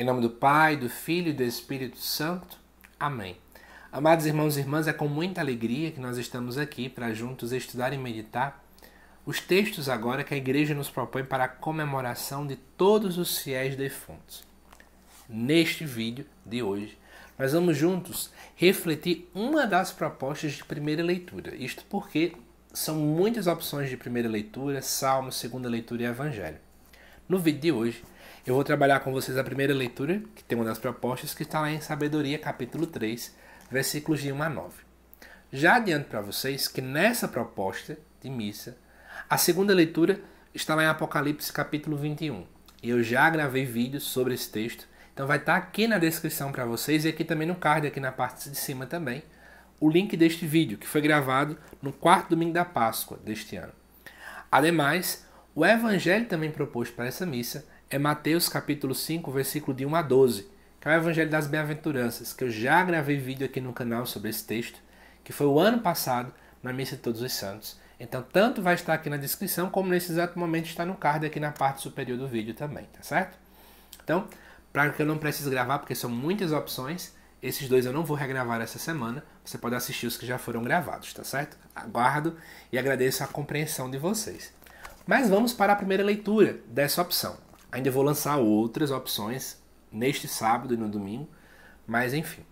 Em nome do Pai, do Filho e do Espírito Santo. Amém. Amados irmãos e irmãs, é com muita alegria que nós estamos aqui para juntos estudar e meditar os textos agora que a igreja nos propõe para a comemoração de todos os fiéis defuntos. Neste vídeo de hoje, nós vamos juntos refletir uma das propostas de primeira leitura. Isto porque são muitas opções de primeira leitura, salmo, segunda leitura e evangelho. No vídeo de hoje, eu vou trabalhar com vocês a primeira leitura, que tem uma das propostas, que está lá em Sabedoria, capítulo 3, versículos de 1 a 9. Já adianto para vocês que nessa proposta de missa, a segunda leitura está lá em Apocalipse, capítulo 21. E eu já gravei vídeos sobre esse texto, então vai estar tá aqui na descrição para vocês e aqui também no card, aqui na parte de cima também, o link deste vídeo, que foi gravado no quarto domingo da Páscoa deste ano. Ademais, o evangelho também proposto para essa missa é Mateus capítulo 5, versículo de 1 a 12, que é o evangelho das bem-aventuranças, que eu já gravei vídeo aqui no canal sobre esse texto, que foi o ano passado na missa de todos os santos. Então, tanto vai estar aqui na descrição, como nesse exato momento está no card aqui na parte superior do vídeo também, tá certo? Então, para que eu não precise gravar, porque são muitas opções, esses dois eu não vou regravar essa semana. Você pode assistir os que já foram gravados, tá certo? Aguardo e agradeço a compreensão de vocês. Mas vamos para a primeira leitura dessa opção. Ainda vou lançar outras opções neste sábado e no domingo, mas enfim.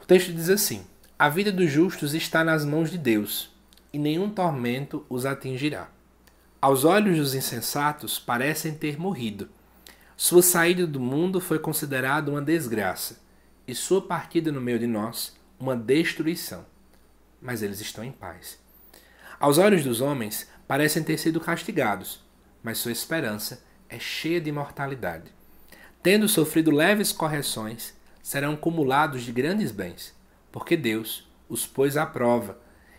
O texto diz assim: A vida dos justos está nas mãos de Deus, e nenhum tormento os atingirá. Aos olhos dos insensatos, parecem ter morrido. Sua saída do mundo foi considerada uma desgraça, e sua partida no meio de nós, uma destruição. Mas eles estão em paz. Aos olhos dos homens, parecem ter sido castigados, mas sua esperança é cheia de imortalidade. Tendo sofrido leves correções, serão cumulados de grandes bens, porque Deus os pôs à prova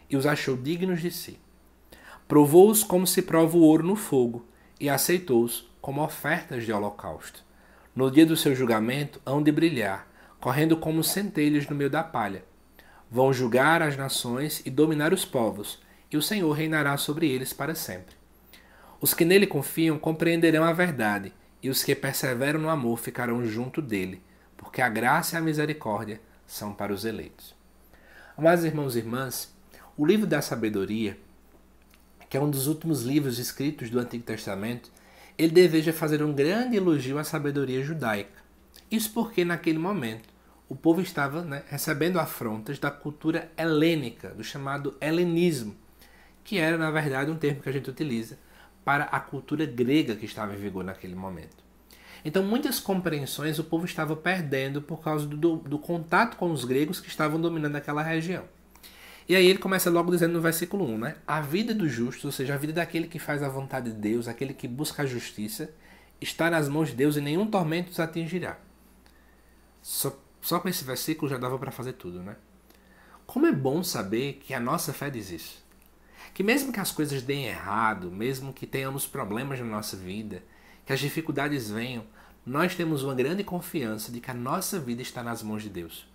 e os achou dignos de si. Provou-os como se prova o ouro no fogo e aceitou-os como ofertas de holocausto. No dia do seu julgamento hão de brilhar, correndo como centelhas no meio da palha. Vão julgar as nações e dominar os povos e o Senhor reinará sobre eles para sempre. Os que nele confiam compreenderão a verdade, e os que perseveram no amor ficarão junto dele, porque a graça e a misericórdia são para os eleitos. Amados irmãos e irmãs, o livro da sabedoria, que é um dos últimos livros escritos do Antigo Testamento, ele deseja fazer um grande elogio à sabedoria judaica. Isso porque, naquele momento, o povo estava né, recebendo afrontas da cultura helênica, do chamado helenismo, que era na verdade um termo que a gente utiliza para a cultura grega que estava em vigor naquele momento. Então, muitas compreensões o povo estava perdendo por causa do, do, contato com os gregos que estavam dominando aquela região. E aí ele começa logo dizendo no versículo 1, né? A vida do justo, ou seja, a vida daquele que faz a vontade de Deus, aquele que busca a justiça, está nas mãos de Deus e nenhum tormento os atingirá. Só, só com esse versículo já dava para fazer tudo, né? Como é bom saber que a nossa fé diz isso. Que mesmo que as coisas deem errado, mesmo que tenhamos problemas na nossa vida, que as dificuldades venham, nós temos uma grande confiança de que a nossa vida está nas mãos de Deus.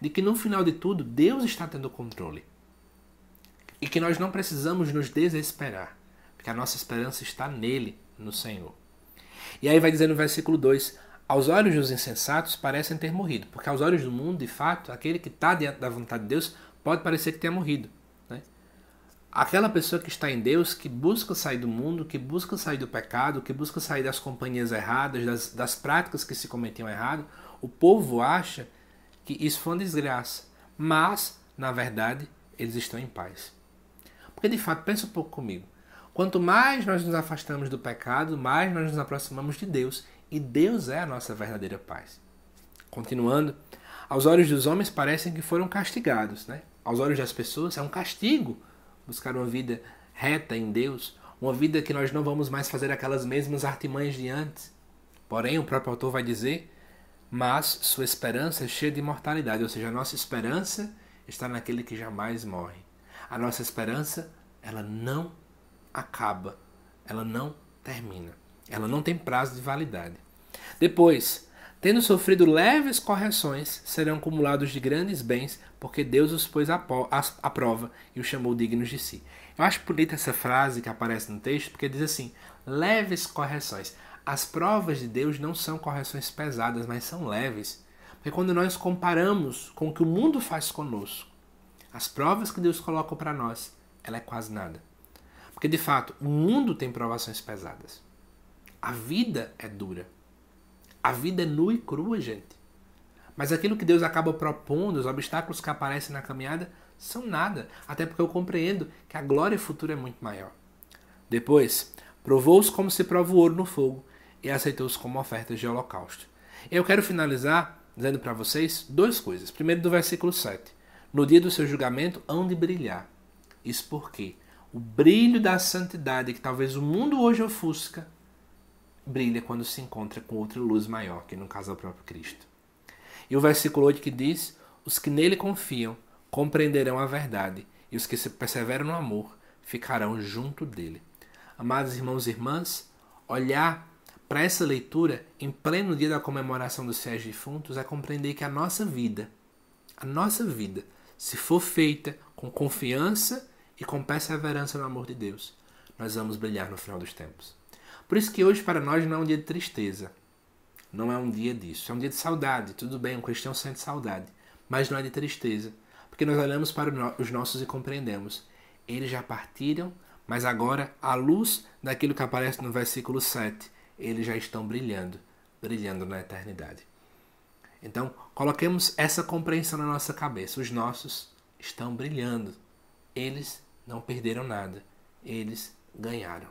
De que no final de tudo, Deus está tendo o controle. E que nós não precisamos nos desesperar, porque a nossa esperança está nele, no Senhor. E aí vai dizer no versículo 2: Aos olhos dos insensatos parecem ter morrido, porque aos olhos do mundo, de fato, aquele que está diante da vontade de Deus pode parecer que tenha morrido. Aquela pessoa que está em Deus, que busca sair do mundo, que busca sair do pecado, que busca sair das companhias erradas, das, das práticas que se cometiam errado, o povo acha que isso foi uma desgraça. Mas, na verdade, eles estão em paz. Porque, de fato, pensa um pouco comigo. Quanto mais nós nos afastamos do pecado, mais nós nos aproximamos de Deus. E Deus é a nossa verdadeira paz. Continuando, aos olhos dos homens parecem que foram castigados, né? Aos olhos das pessoas é um castigo buscar uma vida reta em Deus, uma vida que nós não vamos mais fazer aquelas mesmas artimanhas de antes. Porém, o próprio autor vai dizer: mas sua esperança é cheia de imortalidade, ou seja, a nossa esperança está naquele que jamais morre. A nossa esperança, ela não acaba, ela não termina, ela não tem prazo de validade. Depois, tendo sofrido leves correções, serão acumulados de grandes bens porque Deus os pôs à prova e os chamou dignos de si. Eu acho bonita essa frase que aparece no texto, porque diz assim: leves correções. As provas de Deus não são correções pesadas, mas são leves. Porque quando nós comparamos com o que o mundo faz conosco, as provas que Deus coloca para nós, ela é quase nada. Porque de fato, o mundo tem provações pesadas. A vida é dura. A vida é nua e crua, gente. Mas aquilo que Deus acaba propondo, os obstáculos que aparecem na caminhada, são nada. Até porque eu compreendo que a glória futura é muito maior. Depois, provou-os como se prova o ouro no fogo e aceitou-os como ofertas de holocausto. Eu quero finalizar dizendo para vocês duas coisas. Primeiro, do versículo 7. No dia do seu julgamento hão de brilhar. Isso porque o brilho da santidade que talvez o mundo hoje ofusca brilha quando se encontra com outra luz maior, que no caso é o próprio Cristo. E o versículo 8 que diz: Os que nele confiam compreenderão a verdade, e os que se perseveram no amor ficarão junto dele. Amados irmãos e irmãs, olhar para essa leitura em pleno dia da comemoração dos fiéis defuntos é compreender que a nossa vida, a nossa vida, se for feita com confiança e com perseverança no amor de Deus, nós vamos brilhar no final dos tempos. Por isso que hoje para nós não é um dia de tristeza, não é um dia disso. É um dia de saudade. Tudo bem, um cristão sente saudade. Mas não é de tristeza. Porque nós olhamos para os nossos e compreendemos. Eles já partiram, mas agora, à luz daquilo que aparece no versículo 7, eles já estão brilhando brilhando na eternidade. Então, coloquemos essa compreensão na nossa cabeça. Os nossos estão brilhando. Eles não perderam nada. Eles ganharam.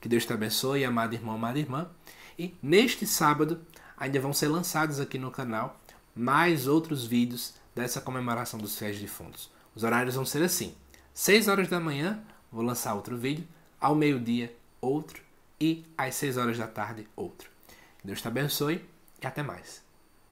Que Deus te abençoe, amado irmão, amada irmã. E neste sábado ainda vão ser lançados aqui no canal mais outros vídeos dessa comemoração dos fiéis defuntos. Os horários vão ser assim: 6 horas da manhã vou lançar outro vídeo, ao meio-dia outro e às 6 horas da tarde outro. Deus te abençoe e até mais.